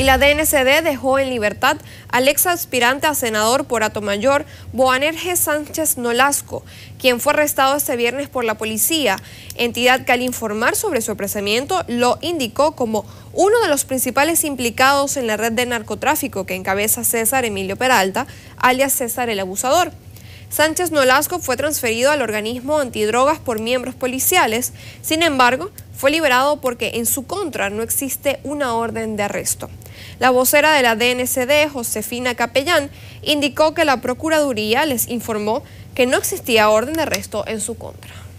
y la DNCD dejó en libertad al ex aspirante a senador por mayor, Boanerges Sánchez Nolasco, quien fue arrestado este viernes por la policía, entidad que al informar sobre su apresamiento lo indicó como uno de los principales implicados en la red de narcotráfico que encabeza César Emilio Peralta, alias César el Abusador. Sánchez Nolasco fue transferido al organismo antidrogas por miembros policiales, sin embargo, fue liberado porque en su contra no existe una orden de arresto. La vocera de la DNCD, Josefina Capellán, indicó que la Procuraduría les informó que no existía orden de arresto en su contra.